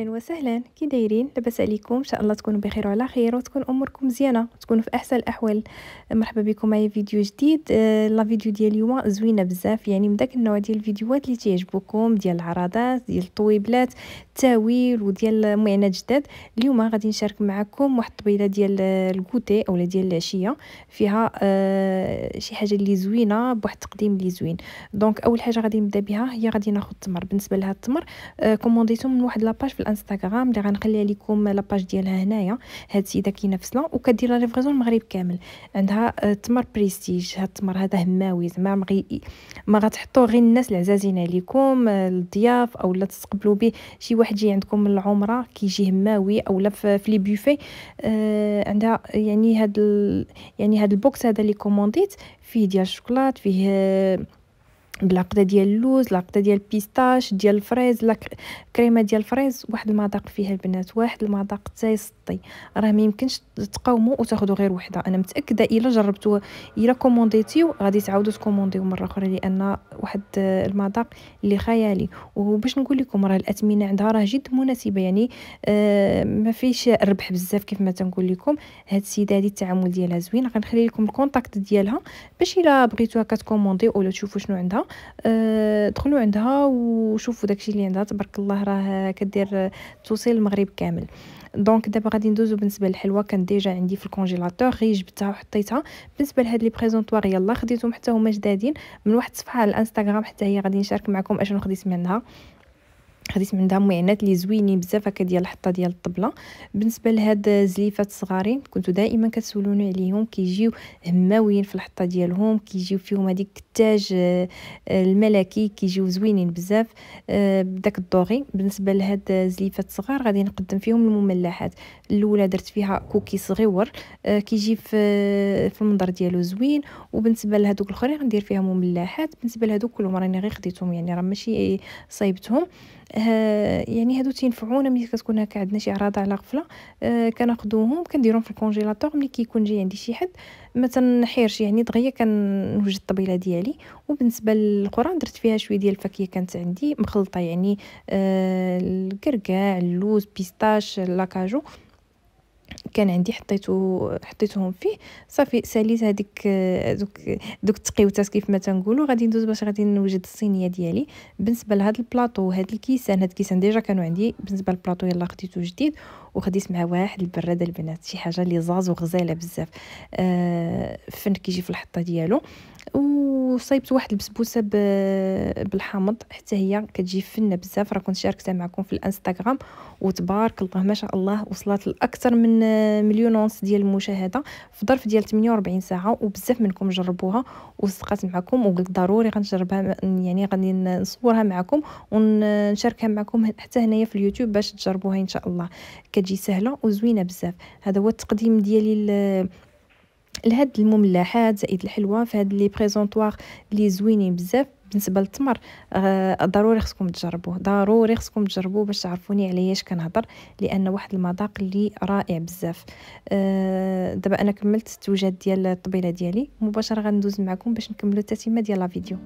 اهلا وسهلا كي دايرين لاباس عليكم ان شاء الله تكونوا بخير وعلى خير وتكون اموركم مزيانه وتكونوا في احسن الاحوال مرحبا بكم معايا فيديو جديد آه، لا فيديو ديال اليوم زوينه بزاف يعني من داك النوع ديال الفيديوهات اللي تيعجبوكم ديال العراضات ديال الطويبلات التاويل وديال معينات جداد اليوم غادي نشارك معكم واحد الطبيله ديال الكوتي اولا ديال العشيه فيها آه شي حاجه اللي زوينه بواحد التقديم اللي زوين دونك اول حاجه غادي نبدا بها هي غادي ناخذ التمر بالنسبه لها التمر آه كومونديتو من واحد لاباج في الانستغرام اللي غنخليها لكم لاباج ديالها هنايا هاد السيده كاينه في سلون وكدير لا ليفريزون المغرب كامل عندها آه، تمر بريستيج هاد التمر هذا هماوي زعما مغي ما غتحطوه غير الناس العزازين عليكم آه، الضياف او لا تستقبلوا به شي واحد جي عندكم من العمره كيجي هماوي او لا في لي بوفي آه، عندها يعني هاد يعني هاد البوكس هذا اللي كومونديت فيه ديال الشوكولات فيه بالعقدة ديال اللوز العقده ديال البيستاش ديال الفريز لا كريمه ديال الفريز واحد المذاق فيها البنات واحد المذاق حتى يسطي راه مايمكنش تقاومو وتاخدو غير وحده انا متاكده الا جربتو الا كومونديتيو غادي تعاودو تكومونديو مره اخرى لان واحد المذاق اللي خيالي وباش نقول لكم راه الاثمنه عندها راه جد مناسبه يعني آه ما فيش الربح بزاف كيف ما تنقول لكم هاد السيده هادي التعامل ديالها زوين غنخلي لكم الكونتاكت ديالها باش الا بغيتوها كتكومونديو ولا تشوفو شنو عندها آه، دخلوا عندها وشوفوا داكشي اللي عندها تبارك الله راه كدير توصيل المغرب كامل دونك دابا غادي ندوزو بالنسبه للحلوى كان ديجا عندي في الكونجيلاتور غير جبتها وحطيتها بالنسبه لهاد لي بريزونطوار يلا خديتهم حتى هما جدادين من واحد الصفحه على الانستغرام حتى هي غادي نشارك معكم اشنو خديت منها خديت من عندها يعني معينات لي زوينين بزاف هكا ديال الحطه ديال الطبله بالنسبه لهاد زليفات صغارين كنتو دائما كتسولوني عليهم كيجيو هماويين في الحطه ديالهم كيجيو فيهم هذيك التاج آه، آه، الملكي كيجيو زوينين بزاف آه، بداك الدوغي بالنسبه لهاد زليفات صغار غادي نقدم فيهم المملحات الاولى درت فيها كوكي صغيور كيجي في في المنظر ديالو زوين وبالنسبه لهذوك الاخرين غندير فيها مملحات بالنسبه لهذوك كلهم راني غير خديتهم يعني راه ماشي صايبتهم ها يعني هادو تينفعونا ملي كتكون هكا عندنا شي عراضه على غفله آه كناخذوهم كنديرهم في الكونجيلاتور ملي كيكون جاي عندي شي حد ما تنحيرش يعني دغيا كنوجد الطبيله ديالي وبالنسبه للقران درت فيها شويه ديال الفاكهه كانت عندي مخلطه يعني آه الكركاع اللوز بيستاش لاكاجو كان عندي حطيته حطيتهم فيه صافي ساليت هذيك آه، دوك دوك التقيوتات كيف ما تنقولوا غادي ندوز باش غادي نوجد الصينيه ديالي بالنسبه لهذا البلاطو وهاد الكيسان هاد الكيسان ديجا كانوا عندي بالنسبه للبلاطو يلا خديته جديد وخديت معاه واحد البراده البنات شي حاجه اللي زاز وغزاله بزاف آه فن كيجي في الحطه ديالو وصايبت واحد البسبوسه بالحامض حتى هي كتجي فنه بزاف راه كنت شاركتها معكم في الانستغرام وتبارك الله ما شاء الله وصلت لاكثر من مليون ونص ديال المشاهده في ظرف ديال 48 ساعه وبزاف منكم جربوها وصدقات معكم وقلت ضروري غنجربها يعني غادي نصورها معكم ونشاركها معكم حتى هنايا في اليوتيوب باش تجربوها ان شاء الله كتجي سهله وزوينه بزاف هذا هو التقديم ديالي لهاد المملحات زائد الحلوه في هاد لي بريزونطوار لي زوينين بزاف بالنسبه للتمر آه، ضروري خصكم تجربوه ضروري خصكم تجربوه باش تعرفوني ايش كنهضر لان واحد المذاق اللي رائع بزاف آه دابا انا كملت التوجات ديال الطبيله ديالي مباشره غندوز معكم باش نكملوا التتمه ديال لا فيديو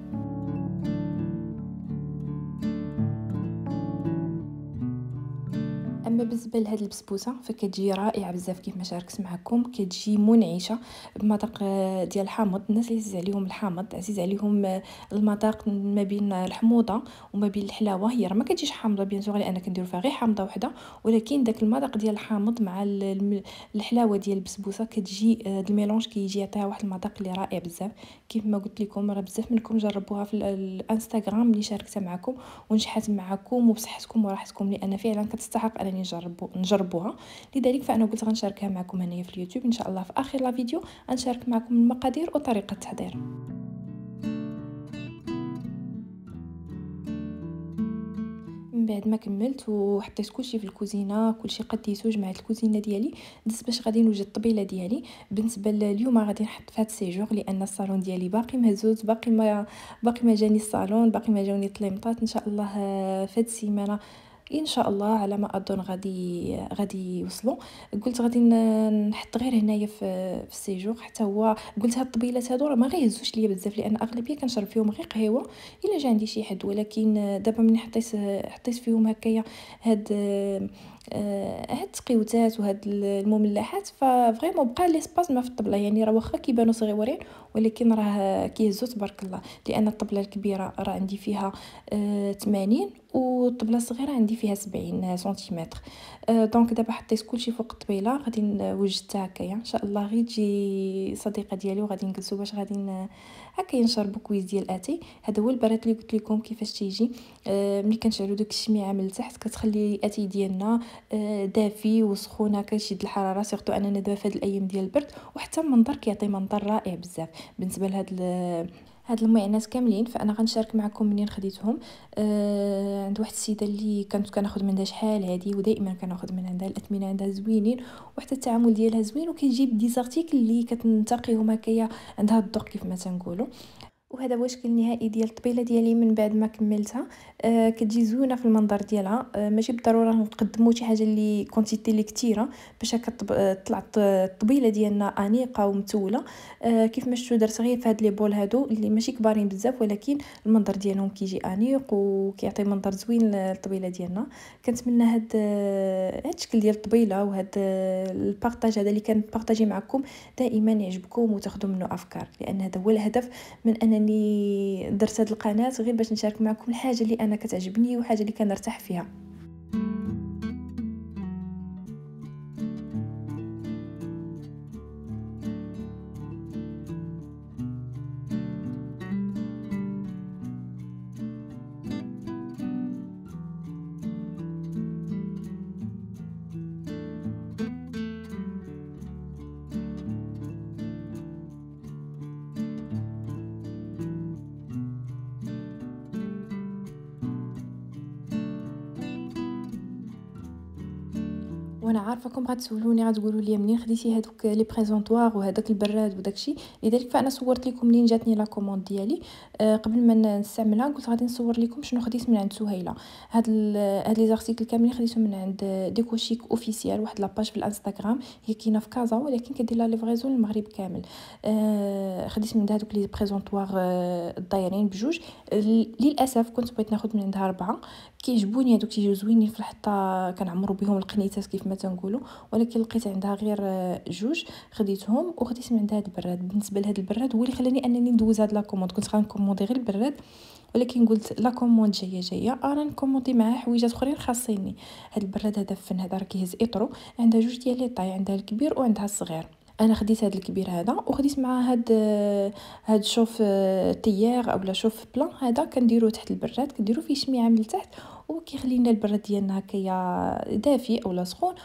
اما بالنسبه لهاد البسبوسه فكتجي رائعه بزاف كيف ما شاركت معكم كتجي منعشه بمذاق آه، ديال الحامض الناس اللي عزيز عليهم الحامض عزيز عليهم آه، المذاق ما بين الحموضه وما بين الحلاوه هي راه ما كتجيش حامضه بيان سور لان كنديروا فيها غير حامضه وحده ولكن داك المذاق ديال الحامض مع الحلاوه ديال البسبوسه كتجي هاد آه، الميلونج كيجي يعطيها واحد المذاق اللي رائع بزاف كيف ما قلت لكم راه بزاف منكم جربوها في الانستغرام اللي شاركتها معكم ونجحت معكم وبصحتكم وراحتكم لان فعلا كتستحق انني نجربو نجربوها لذلك فانا قلت غنشاركها معكم هنايا في اليوتيوب ان شاء الله في اخر لا فيديو غنشارك معكم المقادير وطريقه التحضير من بعد ما كملت وحطيت كلشي في الكوزينه كلشي قديته جمعت الكوزينه ديالي دزت باش غادي نوجد الطبيله ديالي بالنسبه لليوم غادي نحط فهاد السيجور لان الصالون ديالي باقي مهزوز باقي ما باقي ما جاني الصالون باقي ما جاوني الطليمطات ان شاء الله آه، في هاد السيمانه ان شاء الله على ما اظن غادي غادي يوصلوا قلت غادي نحط غير هنايا في في السيجور حتى هو قلت هاد الطبيلات هادو ما غيهزوش ليا بزاف لان اغلبيه كنشرب فيهم غير قهوه الا جا عندي شي حد ولكن دابا ملي حطيت حطيت فيهم هكايا هاد آه، هاد التقيوتات وهاد المملحات ففريمون بقى ليسباس ما في الطبله يعني راه واخا كيبانو صغيورين ولكن راه كيهزو تبارك الله لان الطبله الكبيره راه عندي فيها 80 آه، والطبله الصغيره عندي فيها 70 سنتيمتر دونك euh, دابا حطيت كلشي فوق الطبيله غادي وجدتها هكايا ان شاء الله غير تجي صديقه ديالي وغادي نجلسوا باش غادي هكا نشربوا كويس ديال اتاي هذا هو البراد اللي قلت لكم كيفاش تيجي آه، ملي كنشعلوا داك الشميعه من التحت كتخلي الاتاي ديالنا آه، دافي وسخون هكا يشد الحراره سورتو اننا دابا في هاد الايام ديال البرد وحتى المنظر كيعطي منظر رائع بزاف بالنسبه لهاد هاد المعينات كاملين فانا غنشارك معكم منين خديتهم آه عند واحد السيده اللي كنت كناخذ منها شحال هادي ودائما كناخذ من عندها الاثمنه عندها زوينين وحتى التعامل ديالها زوين وكيجيب دي زارتيكل اللي كتنتقيهم هكايا عندها الذوق كيف ما تنقولوا وهذا هو الشكل النهائي ديال الطبيله ديالي من بعد ما كملتها آه كتجي زوينه في المنظر ديالها آه ماشي بالضروره نقدموا شي حاجه اللي كونتيتي اللي كثيره باش هكا آه، الطبيله ديالنا انيقه ومتوله آه كيف ما شفتوا درت غير في هاد لي بول هادو اللي ماشي كبارين بزاف ولكن المنظر ديالهم كيجي انيق وكيعطي منظر زوين للطبيله ديالنا كنتمنى هاد آه، هاد الشكل ديال الطبيله وهاد آه، البارطاج هذا اللي كنبارطاجي معكم دائما يعجبكم وتاخذوا منه افكار لان هذا هو الهدف من انني انني درت هذه القناه غير باش نشارك معكم الحاجه اللي انا كتعجبني وحاجه اللي كنرتاح فيها راكم غتسولوني غتقولوا لي منين خديتي هذوك لي بريزونطوار وهذاك البراد وداكشي لذلك فانا صورت لكم منين جاتني لا كوموند ديالي آه، قبل ما نستعملها قلت غادي نصور لكم شنو خديت من عند سهيله هاد هاد لي زارتيكل كاملين خديتهم من عند ديكوشيك اوفيسيال واحد لاباج في الانستغرام هي كاينه في كازا ولكن كدير لا ليفريزون للمغرب كامل آه، خديت من عندها لي بريزونطوار آه الدايرين بجوج للاسف كنت بغيت ناخذ من عندها اربعه كيعجبوني هادوك تيجيو زوينين في الحطه كنعمرو بهم القنيتات كيف ما تنقولوا ولكن لقيت عندها غير جوج خديتهم وخديت من عندها هاد البراد بالنسبه لهاد البراد هو اللي خلاني انني ندوز هاد لا كوموند كنت غنكوموندي غير البراد ولكن قلت لا كوموند جايه جايه انا نكوموندي معاه حويجات اخرين خاصيني هاد البراد هذا فن هذا راه كيهز اطرو عندها جوج ديال لي طاي عندها الكبير وعندها الصغير انا خديت هذا الكبير هذا وخديت معاه هاد هاد شوف آه، تيار اولا شوف بلان هذا كنديروه تحت البراد كنديرو فيه شميعه من التحت وكيخلي لنا البراد ديالنا هكايا دافي اولا سخون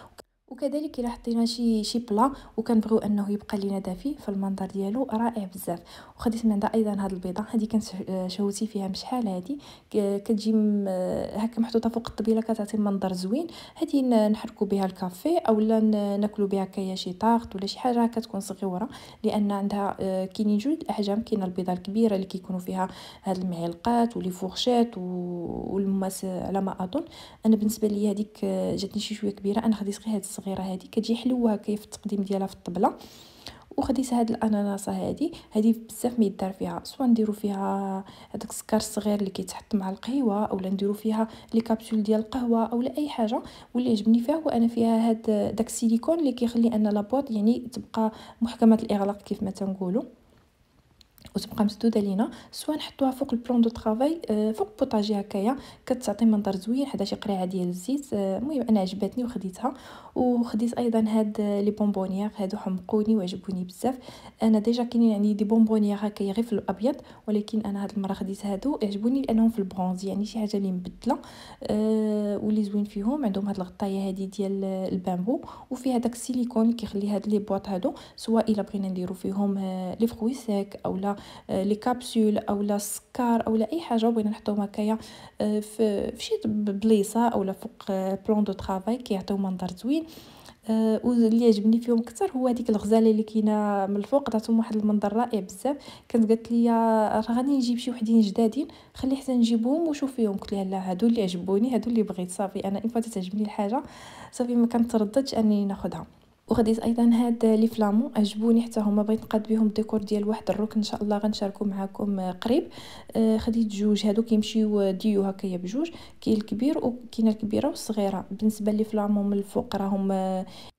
وكذلك الا حطينا شي شي بلا وكنبغيو انه يبقى لينا دافي فالمنظر ديالو رائع بزاف وخديت من عندها ايضا هاد البيضه هادي كانت شهوتي فيها بشحال هادي كتجي هكا محطوطه فوق الطبيله كتعطي منظر زوين هادي نحركو بها الكافي اولا ناكلو بها كيا شي طاغط ولا شي حاجه كتكون صغيره لان عندها آه، كاينين جوج الاحجام كاينه البيضه الكبيره اللي كيكونوا فيها هاد المعلقات ولي فورشيت والماس على ما اظن انا بالنسبه لي هذيك آه، جاتني شي شويه كبيره انا خديت غير هاد الصغيره هادي كتجي حلوه كيف التقديم ديالها في الطبله وخديت هاد الاناناسه هادي هادي بزاف ما يدار فيها سواء نديرو فيها هذاك السكر الصغير اللي كيتحط مع القهوه اولا نديرو فيها لي كابسول ديال القهوه اولا اي حاجه واللي عجبني فيها هو انا فيها هاد داك السيليكون اللي كيخلي ان لابوط يعني تبقى محكمه الاغلاق كيف ما تنقولوا وتبقى مسدوده لينا سواء نحطوها فوق البلون دو طرافاي آه، فوق البوطاجي هكايا كتعطي منظر زوين حدا شي قريعه ديال الزيت آه، المهم انا عجبتني وخديتها وخديت ايضا هاد آه، لي بونبونيير هادو حمقوني وعجبوني بزاف انا ديجا كاينين يعني دي بونبونيير هكايا غير في الابيض ولكن انا هاد المره خديت هادو عجبوني لانهم في البرونز يعني شي حاجه اللي مبدله أه واللي زوين فيهم عندهم هاد الغطايه هادي ديال البامبو وفي هذاك السيليكون اللي كيخلي هاد لي بواط هادو سواء الا بغينا نديرو فيهم لي فروي اولا لي آه، كابسول او لا سكار او لا اي حاجه بغينا نحطو هكايا آه، في شي بليصه او لا فوق بلون دو طرافاي كيعطيو منظر زوين آه، و اللي عجبني فيهم كثر هو هذيك الغزاله اللي كاينه من الفوق عطاتهم واحد المنظر رائع بزاف كانت قالت لي راه غادي نجيب شي وحدين جدادين خلي حتى نجيبهم وشوف فيهم قلت لها لا هادو اللي عجبوني هادو اللي بغيت صافي انا ان تعجبني الحاجه صافي ما كنترددش اني ناخذها وخديت ايضا هاد لي فلامون عجبوني حتى هما بغيت نقاد بهم ديكور ديال واحد الروك ان شاء الله غنشاركو معاكم آه، قريب خديت آه، جوج هادو كيمشيو آه، ديو هكايا بجوج كاين الكبير وكاين الكبيره والصغيره بالنسبه لي فلامون من الفوق راهم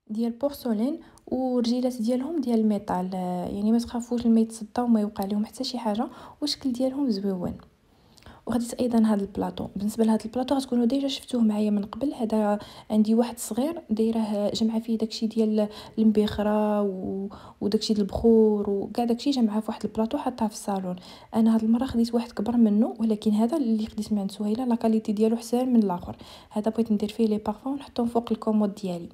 ديال بورسولين ورجيلات ديالهم ديال الميتال يعني ما تخافوش الميت يتصدى وما يوقع لهم حتى شي حاجه وشكل ديالهم زويون وخديت ايضا هذا البلاطو بالنسبه لهذا البلاطو غتكونوا ديجا شفتوه معايا من قبل هذا عندي واحد صغير دايره جمعه فيه داكشي ديال المبخره و... وداكشي ديال البخور وكاع داكشي جمعه في واحد البلاطو حطاه في الصالون انا هاد المره خديت واحد كبر منه ولكن هذا اللي خديت من عند سهيله لا كاليتي ديالو حسن من الاخر هذا بغيت ندير فيه لي بارفون نحطهم فوق الكومود ديالي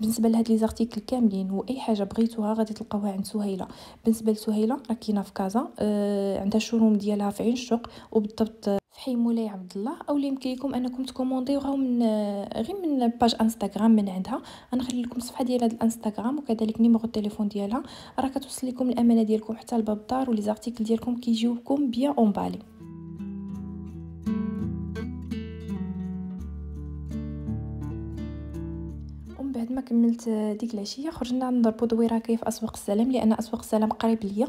بالنسبه لهاد لي زارتيكل كاملين واي حاجه بغيتوها غادي تلقاوها عند سهيله بالنسبه لسهيله راه كاينه في كازا آه عندها الشوروم ديالها في عين الشوق وبالضبط في حي مولاي عبد الله او اللي يمكن لكم انكم تكومونديوها من غير من باج انستغرام من عندها نخلي لكم الصفحه ديال هذا الانستغرام وكذلك نيميرو التليفون ديالها راه كتوصل لكم الامانه ديالكم حتى لباب الدار ولي زارتيكل ديالكم كيجيوكم بيان اون بالي بعد ما كملت ديك العشيه خرجنا نضربو دويره كيف اسواق السلام لان اسواق السلام قريب ليا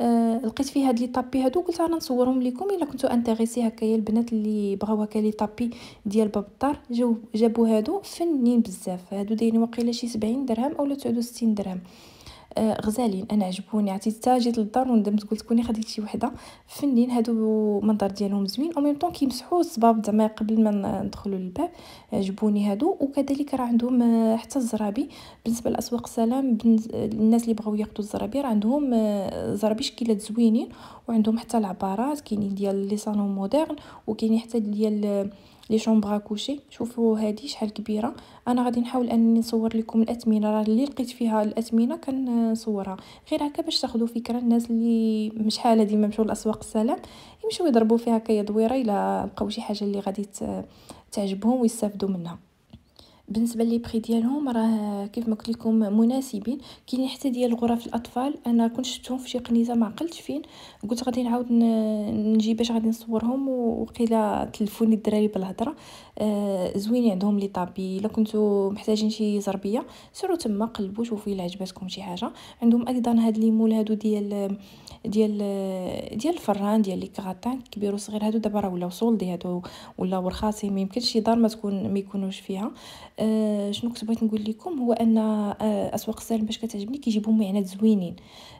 آه لقيت فيه هاد لي طابي هادو قلت انا نصورهم لكم الا كنتو انتريسي هكايا البنات اللي بغاو هكا لي طابي ديال باب الدار جابو هادو فنين بزاف هادو دايرين واقيلا شي 70 درهم اولا 69 درهم آه، غزالين انا عجبوني عطيت حتى جيت للدار وندمت قلت كوني خديت شي وحده فنين هادو المنظر ديالهم زوين او ميم طون كيمسحوا الصباب زعما قبل ما ندخلوا للباب عجبوني هادو وكذلك راه عندهم آه، حتى الزرابي بالنسبه لاسواق سلام الناس اللي بغاو ياخذوا الزرابي راه عندهم آه، زرابي شكيلات زوينين وعندهم حتى العبارات كاينين ديال لي صالون مودرن وكاينين حتى ديال لي شومبغ كوشي شوفوا هذه شحال كبيره انا غادي نحاول انني نصور لكم الاثمنه راه اللي لقيت فيها الاثمنه كنصورها غير هكا باش تاخذوا فكره الناس اللي مش حاله ديما يمشيو لاسواق السلام يمشيو يضربوا فيها كيدويره دويره الا لقاو شي حاجه اللي غادي تعجبهم ويستافدوا منها بالنسبه لي بري ديالهم راه كيف ما قلت لكم مناسبين كاين حتى ديال غرف الاطفال انا كنت شفتهم في شي قنيزه ما عقلتش فين قلت غادي نعاود نجي باش غادي نصورهم وقيله تلفوني الدراري بالهضره آه، زويني عندهم لي طابي الا كنتو محتاجين شي زربيه سيروا تما قلبوا شوفوا الا عجبتكم شي حاجه عندهم ايضا هاد ليمول هادو ديال ديال ديال الفران ديال لي كغاتان كبير وصغير هادو دابا راه ولاو سولدي هادو ولاو رخاصي ما يمكنش شي دار ما تكون ما يكونوش فيها أه شنو كنت بغيت نقول لكم هو ان آه، اسواق السالم باش كتعجبني كيجيبو معنات زوينين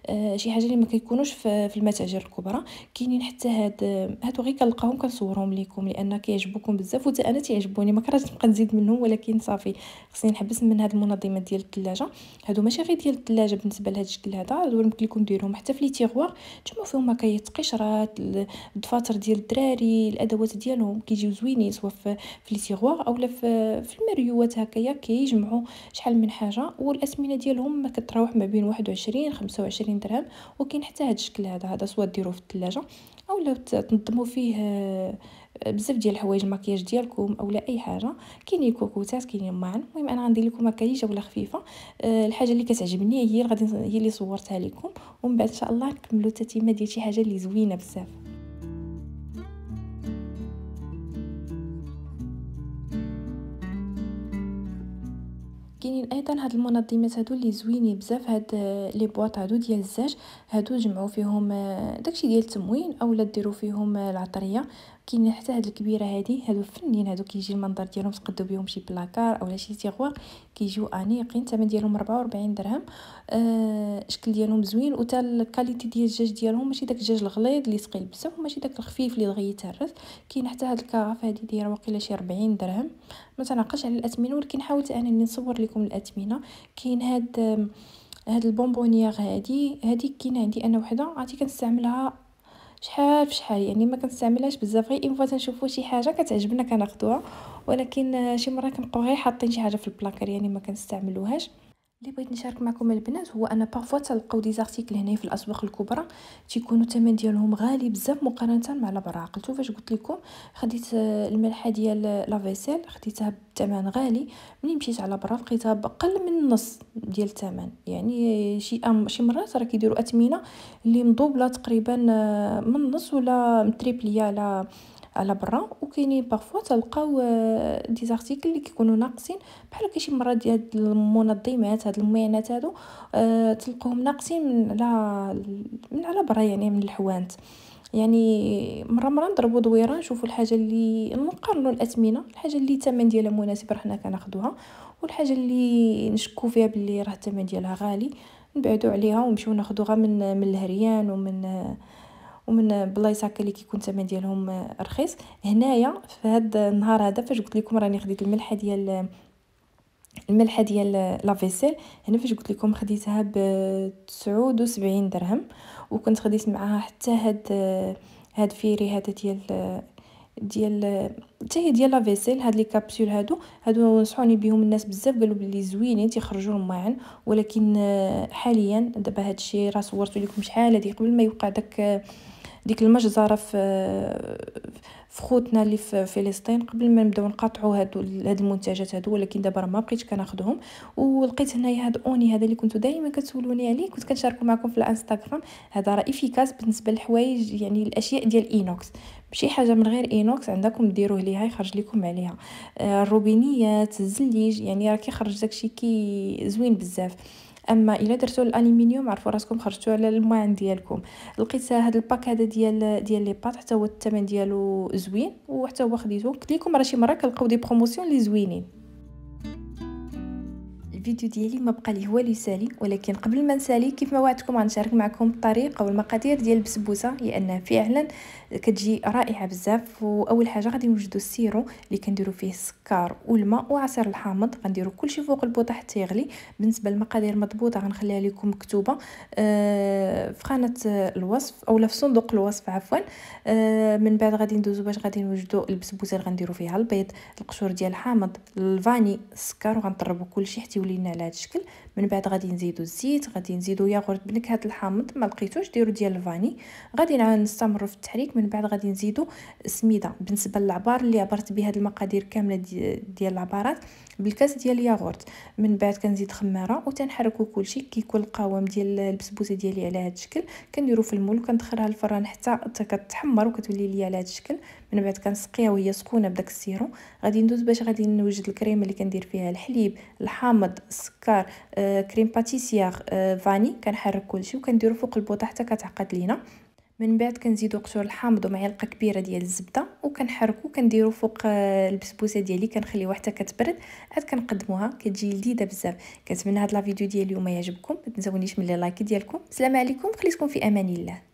أه شي حاجه اللي ما كيكونوش في, في المتاجر الكبرى كاينين حتى هاد هادو غير كنلقاهم كنصورهم لكم لان كيعجبوكم بزاف وحتى انا تيعجبوني ما كرهتش نبقى نزيد منهم ولكن صافي خصني نحبس من هاد المنظمات ديال الثلاجه هادو ماشي غير ديال الثلاجه بالنسبه لهاد الشكل هذا هادو يمكن لكم ديروهم حتى في لي تيغوار اخرى تما فيهم هكا التقشرات الدفاتر ديال الدراري الادوات ديالهم كيجيو زوينين سواء في لي تيغوار اولا في, في المريوات هكايا كيجمعوا شحال من حاجه والاسمنه ديالهم ما كتراوح ما بين 21 25 درهم وكاين حتى هذا الشكل هذا هذا سواء ديروه في الثلاجه اولا تنظموا فيه بزاف ديال الحوايج المكياج ديالكم اولا اي حاجه كاين كوكوتات كاين معن المهم انا غندير لكم هكا ولا خفيفه آه، الحاجه اللي كتعجبني هي اللي غادي هي اللي صورتها لكم ومن بعد ان شاء الله نكملوا التتمه ديال شي حاجه اللي زوينه بزاف كاينين ايضا هاد المنظمات هادو اللي زوينين بزاف هاد آه، لي بواط هادو ديال الزاج هادو جمعوا فيهم آه، داكشي ديال التموين اولا ديروا فيهم العطريه كاين حتى هاد الكبيره هادي هادو فنين هادو كيجي المنظر ديالهم تقدو بهم شي بلاكار اولا شي تيغوار كيجيو انيقين الثمن ديالهم 44 درهم آه الشكل ديالهم زوين وتا الكاليتي ديال الدجاج ديالهم ماشي داك الدجاج الغليظ اللي ثقيل بزاف وماشي داك الخفيف اللي دغيا يتهرس كاين حتى هاد الكاغاف هادي دايره واقيلا شي 40 درهم ما تناقش على الاثمنه ولكن حاولت انا اني نصور لكم الاثمنه كاين هاد هاد البونبونيير هادي هادي كاينه عندي انا وحده عادي كنستعملها شحال فشحال يعني ما كنستعملهاش بزاف غير اون فوا تنشوفو شي حاجه كتعجبنا كناخدوها ولكن شي مره كنبقاو غير حاطين شي حاجه في البلاكار يعني ما كنستعملوهاش اللي بغيت نشارك معكم البنات هو انا بارفوا تلقاو دي زارتيكل هنايا في الاسواق الكبرى تيكونوا الثمن ديالهم غالي بزاف مقارنه مع البراء قلتو فاش قلت لكم خديت الملحه ديال لافيسيل خديتها بثمن غالي ملي مشيت على برا لقيتها بقل من النص ديال الثمن يعني شي أم شي مرات راه كيديروا اثمنه اللي مضوبله تقريبا آه، من النص ولا متريبليه على على برا وكاينين بارفوا تلقاو دي آه، زارتيكل اللي كيكونوا ناقصين بحال كاين شي مرات ديال هاد المنظمات هاد المعينات هادو أه تلقاهم ناقصين من على من على برا يعني من الحوانت يعني مره مره نضربوا دويره نشوفوا الحاجه اللي نقارنوا الاثمنه الحاجه اللي الثمن ديالها مناسب راه حنا كناخذوها والحاجه اللي نشكو فيها باللي راه الثمن ديالها غالي نبعدوا عليها ونمشيو ناخذوها من من الهريان ومن آه، ومن بلايص هكا اللي كيكون الثمن ديالهم آه، رخيص هنايا في هذا النهار هذا فاش قلت لكم راني خديت الملحه ديال الملحه ديال لا فيسيل هنا فاش قلت لكم خديتها ب 79 درهم وكنت خديت معاها حتى هاد آه، هاد فيري هذا ديال آه، ديال حتى هي ديال لا فيسيل هاد لي كابسول هادو هادو نصحوني بهم الناس بزاف قالوا بلي زوينين تيخرجوا الماعن ولكن حاليا دابا هادشي راه صورت لكم شحال هادي قبل ما يوقع داك ديك المجزره في في خوتنا اللي في فلسطين قبل ما نبداو نقطعوا هادو هاد المنتجات هادو ولكن دابا راه ما بقيتش كناخذهم ولقيت هنايا هاد اوني هذا اللي كنتو دائما كتسولوني عليه كنت كنشاركو معكم في الانستغرام هذا راه افيكاس بالنسبه للحوايج يعني الاشياء ديال اينوكس شي حاجه من غير اينوكس عندكم ديروه ليها يخرج لكم عليها آه، الروبينيات الزليج يعني راه كيخرج داكشي كي زوين بزاف اما الا درتو الالومنيوم عرفوا راسكم خرجتوا على الموان ديالكم لقيت هذا الباك هذا ديال ديال لي بات حتى هو الثمن ديالو زوين وحتى هو خديته قلت لكم راه شي مره كنلقاو دي بروموسيون لي زوينين الفيديو ديالي ما بقى لي لي سالي ولكن قبل ما نسالي كيف ما وعدتكم غنشارك معكم الطريقه والمقادير ديال البسبوسه لانها فعلا كتجي رائعه بزاف واول حاجه غادي نوجدوا السيرو اللي كنديرو فيه السكر والماء وعصير الحامض غنديرو كلشي فوق البوطه حتى يغلي بالنسبه للمقادير مضبوطه غنخليها لكم مكتوبه آه في خانه الوصف او في صندوق الوصف عفوا آه من بعد غادي ندوزوا باش غادي نوجدوا البسبوسه اللي غنديرو فيها البيض القشور ديال الحامض الفاني السكر كل كلشي حتى يولي لينا على هذا الشكل من بعد غادي نزيدو الزيت غادي نزيدو ياغورت بنكهه الحامض ما لقيتوش ديروا ديال الفاني غادي نستمروا في التحريك من بعد غادي نزيدو السميده بالنسبه للعبار اللي عبرت بهذه المقادير كامله ديال العبارات بالكاس ديال الياغورت من بعد كنزيد خماره وتنحركو كلشي كيكون القوام ديال البسبوسه ديالي على هذا الشكل كنديرو في المول وكندخلها للفران حتى كتحمر وكتولي ليا على هذا الشكل من بعد كنسقيها وهي سخونه بداك السيرو غادي ندوز باش غادي نوجد الكريمه اللي كندير فيها الحليب الحامض السكر آه كريم باتيسيير آه فاني كنحرك كلشي وكنديرو فوق البوطه حتى كتعقد لينا من بعد كنزيدو قشور الحامض ومعلقه كبيره ديال الزبده وكنحركو كنديرو فوق آه، البسبوسه ديالي كنخليوها حتى كتبرد عاد كنقدموها كتجي لذيذه بزاف كنتمنى هاد لا فيديو ديال اليوم يعجبكم ما تنساونيش من لي لايك ديالكم السلام عليكم خليتكم في امان الله